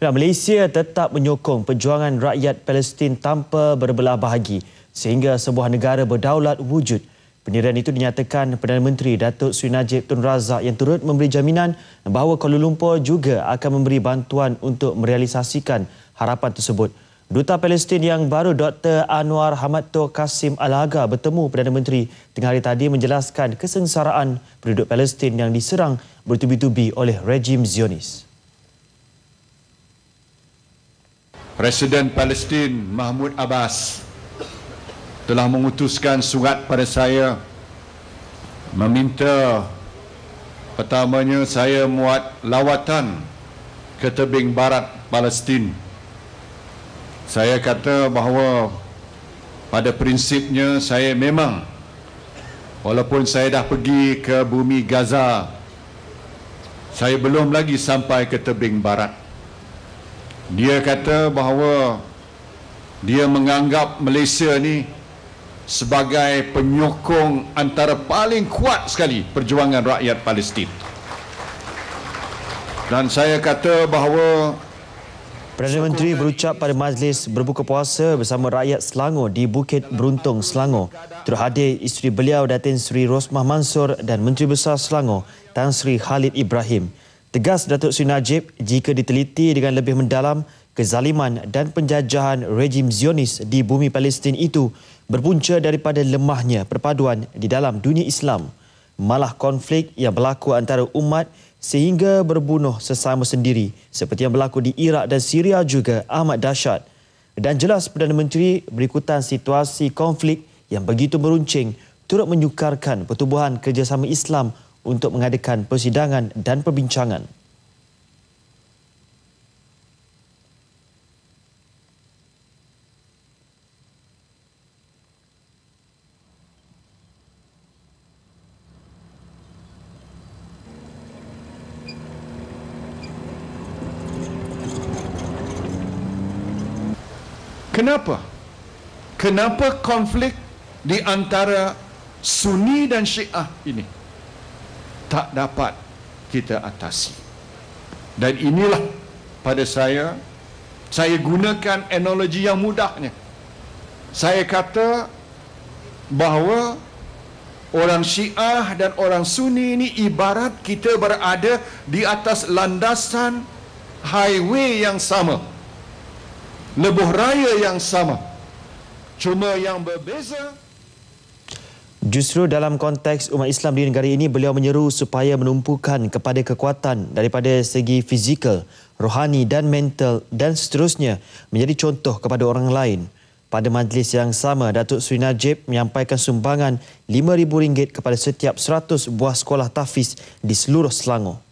Ya, Malaysia tetap menyokong perjuangan rakyat Palestin tanpa berbelah bahagi sehingga sebuah negara berdaulat wujud. Pendirian itu dinyatakan Perdana Menteri Datuk Sri Najib Tun Razak yang turut memberi jaminan bahawa Kuala Lumpur juga akan memberi bantuan untuk merealisasikan harapan tersebut. Duta Palestin yang baru Dr. Anwar Hamad Tok Kasim Alaga bertemu Perdana Menteri tengah hari tadi menjelaskan kesengsaraan penduduk Palestin yang diserang bertubi-tubi oleh rejim Zionis. Presiden Palestin Mahmud Abbas telah mengutuskan surat pada saya meminta pertamanya saya muat lawatan ke tebing barat Palestin. Saya kata bahawa pada prinsipnya saya memang walaupun saya dah pergi ke bumi Gaza saya belum lagi sampai ke tebing barat dia kata bahawa dia menganggap Malaysia ni sebagai penyokong antara paling kuat sekali perjuangan rakyat Palestin. Dan saya kata bahawa Perdana Menteri berucap pada majlis berbuka puasa bersama rakyat Selangor di Bukit Beruntung, Selangor. Terhadir isteri beliau Datin Sri Rosmah Mansur dan Menteri Besar Selangor Tan Sri Khalid Ibrahim. Tegas Datuk Seri Najib, jika diteliti dengan lebih mendalam, kezaliman dan penjajahan rejim Zionis di bumi Palestin itu berpunca daripada lemahnya perpaduan di dalam dunia Islam. Malah konflik yang berlaku antara umat sehingga berbunuh sesama sendiri seperti yang berlaku di Iraq dan Syria juga amat dahsyat. Dan jelas Perdana Menteri berikutan situasi konflik yang begitu meruncing turut menyukarkan pertubuhan kerjasama Islam untuk mengadakan persidangan dan perbincangan. Kenapa? Kenapa konflik di antara Sunni dan Syiah ini? tak dapat kita atasi. Dan inilah pada saya, saya gunakan analogi yang mudahnya. Saya kata bahawa orang syiah dan orang sunni ini ibarat kita berada di atas landasan highway yang sama. Lebuh raya yang sama. Cuma yang berbeza... Justru dalam konteks umat Islam di negara ini, beliau menyeru supaya menumpukan kepada kekuatan daripada segi fizikal, rohani dan mental dan seterusnya menjadi contoh kepada orang lain. Pada majlis yang sama, Datuk Sri Najib menyampaikan sumbangan RM5,000 kepada setiap 100 buah sekolah tafiz di seluruh Selangor.